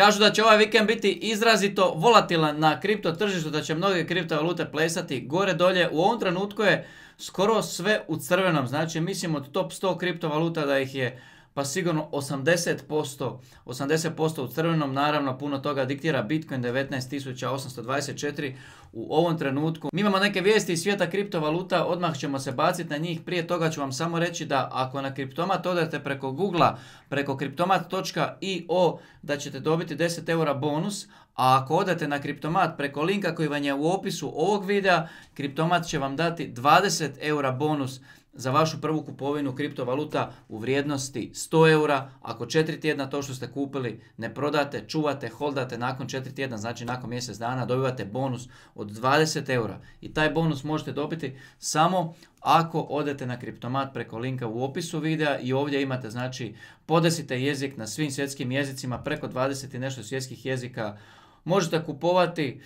Kažu da će ovaj vikend biti izrazito volatilan na kripto tržištu, da će mnoge kriptovalute plesati gore dolje. U ovom trenutku je skoro sve u crvenom, znači mislim od top 100 kriptovaluta da ih je pa sigurno 80%, 80% u crvenom, naravno puno toga diktira Bitcoin 19.824 u ovom trenutku. Mi imamo neke vijesti iz svijeta kriptovaluta, odmah ćemo se baciti na njih. Prije toga ću vam samo reći da ako na kriptomat odete preko google preko kriptomat.io, da ćete dobiti 10 eura bonus, a ako odete na kriptomat preko linka koji vam je u opisu ovog videa, kriptomat će vam dati 20 eura bonus za vašu prvu kupovinu kriptovaluta u vrijednosti 100 eura. Ako četiri tjedna to što ste kupili ne prodate, čuvate, holdate nakon četiri tjedna, znači nakon mjesec dana dobivate bonus od 20 eura. I taj bonus možete dobiti samo ako odete na kriptomat preko linka u opisu videa i ovdje imate znači podesite jezik na svim svjetskim jezicima preko 20 i nešto svjetskih jezika možete kupovati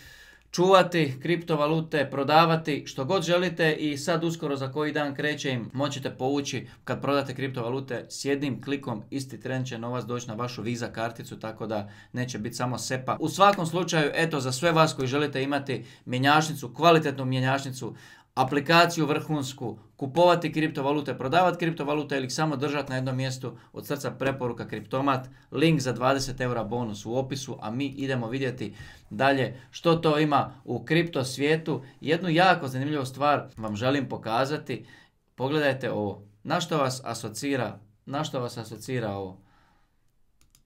čuvati kriptovalute, prodavati što god želite i sad uskoro za koji dan kreće im, moćete povući kad prodate kriptovalute s jednim klikom isti tren će novac doći na vašu Visa karticu tako da neće biti samo sepa. U svakom slučaju eto za sve vas koji želite imati mjenjačnicu, kvalitetnu mjenjašnicu, aplikaciju vrhunsku, kupovati kriptovalute, prodavati kriptovalute ili samo držati na jednom mjestu od srca preporuka kriptomat, link za 20 eura bonus u opisu, a mi idemo vidjeti dalje što to ima u kripto svijetu. Jednu jako zanimljivu stvar vam želim pokazati. Pogledajte ovo. Na što vas asocira? Na što vas asocira ovo?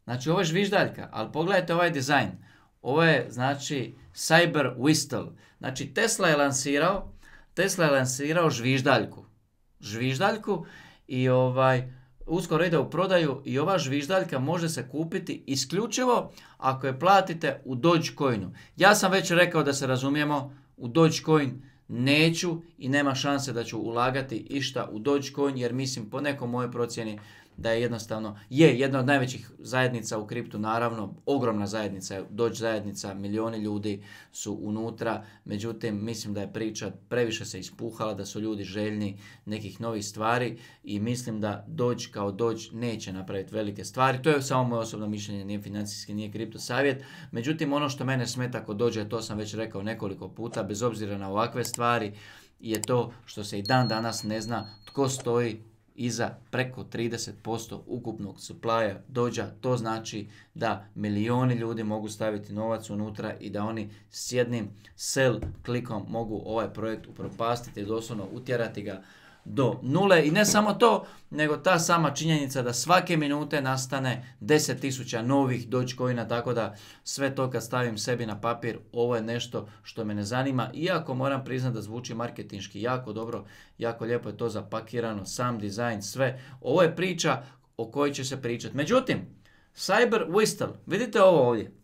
Znači ovo je žviždaljka, ali pogledajte ovaj dizajn. Ovo je znači Cyber Whistle. Znači Tesla je lansirao Tesla je lansirao žviždaljku. Žviždaljku i ovaj, uskoro ide u prodaju i ova žviždaljka može se kupiti isključivo ako je platite u Dogecoinu. Ja sam već rekao da se razumijemo u Dogecoin neću i nema šanse da ću ulagati išta u Dogecoin jer mislim po nekom mojoj procjeni da je jednostavno, je jedna od najvećih zajednica u kriptu, naravno, ogromna zajednica, doć zajednica, milioni ljudi su unutra, međutim, mislim da je priča previše se ispuhala, da su ljudi željni nekih novih stvari i mislim da doć kao doć neće napraviti velike stvari. To je samo moje osobno mišljenje, nije financijski, nije kripto savjet. Međutim, ono što mene smeta kod dođe, to sam već rekao nekoliko puta, bez obzira na ovakve stvari, je to što se i dan danas ne zna tko stoji i za preko 30% ukupnog supplya dođa. To znači da milijoni ljudi mogu staviti novac unutra i da oni s jednim sell klikom mogu ovaj projekt upropastiti, doslovno utjerati ga do nule. I ne samo to, nego ta sama činjenica da svake minute nastane 10.000 novih dogecoina, tako da sve to kad stavim sebi na papir, ovo je nešto što me ne zanima. Iako moram priznati da zvuči marketinški jako dobro, jako lijepo je to zapakirano, sam dizajn, sve. Ovo je priča o kojoj će se pričati. Međutim, Cyber Whistle, vidite ovo ovdje.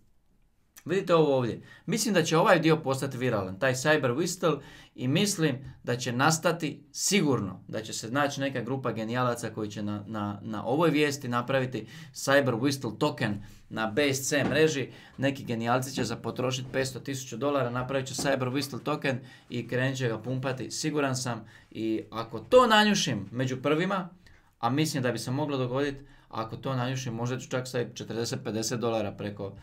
Vidite ovo ovdje. Mislim da će ovaj dio postati viralan, taj cyber whistle i mislim da će nastati sigurno, da će se naći neka grupa genijalaca koji će na, na, na ovoj vijesti napraviti cyber whistle token na BSC mreži. Neki genijalci će zapotrošiti 500.000 dolara, napravit će cyber whistle token i krenut će ga pumpati, siguran sam. I ako to nanjušim među prvima, a mislim da bi se moglo dogoditi, ako to nanjušim možda ću čak staviti 40-50 dolara preko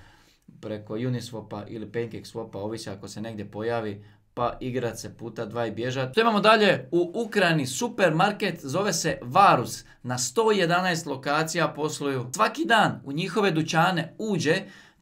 preko Uniswapa ili PancakeSwapa, ovisi ako se negdje pojavi, pa igrat se puta dva i bježat. Što imamo dalje? U Ukrajini supermarket zove se Varus. Na 111 lokacija posluju. Svaki dan u njihove dućane uđe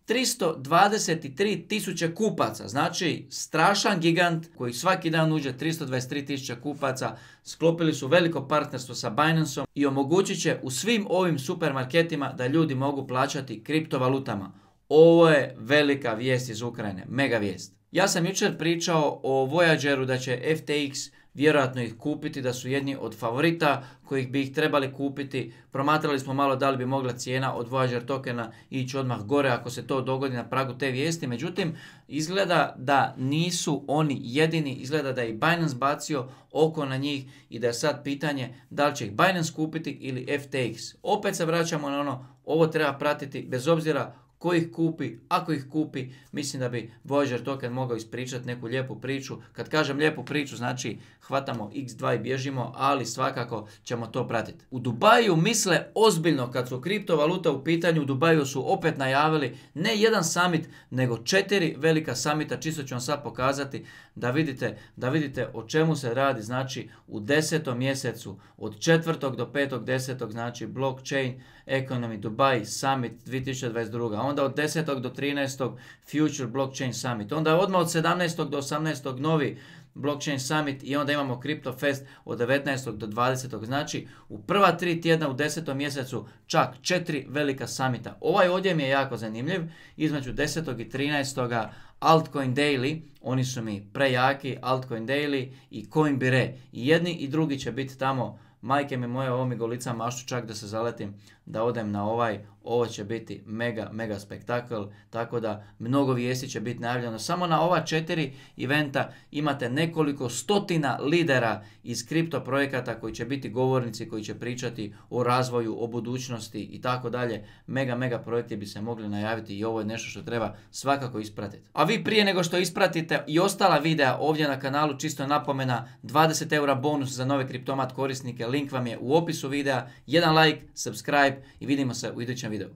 323 tisuće kupaca, znači strašan gigant koji svaki dan uđe 323 tisuće kupaca, sklopili su veliko partnerstvo sa Binanceom i omogućit će u svim ovim supermarketima da ljudi mogu plaćati kriptovalutama. Ovo je velika vijest iz Ukrajine, mega vijest. Ja sam jučer pričao o Voyageru da će FTX vjerojatno ih kupiti, da su jedni od favorita kojih bi ih trebali kupiti. Promatrali smo malo da li bi mogla cijena od Voyager tokena ići odmah gore ako se to dogodi na pragu te vijesti. Međutim, izgleda da nisu oni jedini, izgleda da je Binance bacio oko na njih i da je sad pitanje da li će ih Binance kupiti ili FTX. Opet se vraćamo na ono, ovo treba pratiti bez obzira ko ih kupi, ako ih kupi, mislim da bi Voyager token mogao ispričati neku lijepu priču. Kad kažem lijepu priču, znači hvatamo x2 i bježimo, ali svakako ćemo to pratiti. U Dubaju misle ozbiljno kad su kriptovaluta u pitanju, u Dubaju su opet najavili ne jedan summit, nego četiri velika summita, čisto ću vam sad pokazati da vidite, da vidite o čemu se radi, znači u desetom mjesecu od četvrtog do petog desetog, znači blockchain economy Dubai summit 2022 onda od 10. do 13. Future Blockchain Summit, onda odmah od 17. do 18. novi Blockchain Summit i onda imamo Crypto Fest od 19. do 20. Znači u prva tri tjedna u 10. mjesecu čak četiri velika summita. Ovaj odjem je jako zanimljiv, između 10. i 13. Altcoin Daily, oni su mi prejaki, Altcoin Daily i Coinbire. I jedni i drugi će biti tamo, majke mi moje, ovo mi golica maštu čak da se zaletim da odem na ovaj, ovo će biti mega, mega spektakl, tako da mnogo vijesti će biti najavljeno. Samo na ova četiri eventa imate nekoliko stotina lidera iz kripto projekata koji će biti govornici, koji će pričati o razvoju, o budućnosti i tako dalje. Mega, mega projekti bi se mogli najaviti i ovo je nešto što treba svakako ispratiti. A vi prije nego što ispratite i ostala videa ovdje na kanalu, čisto napomena, 20 eura bonus za nove kriptomat korisnike, link vam je u opisu videa, jedan like, subscribe, i vidimo se u idućem videu.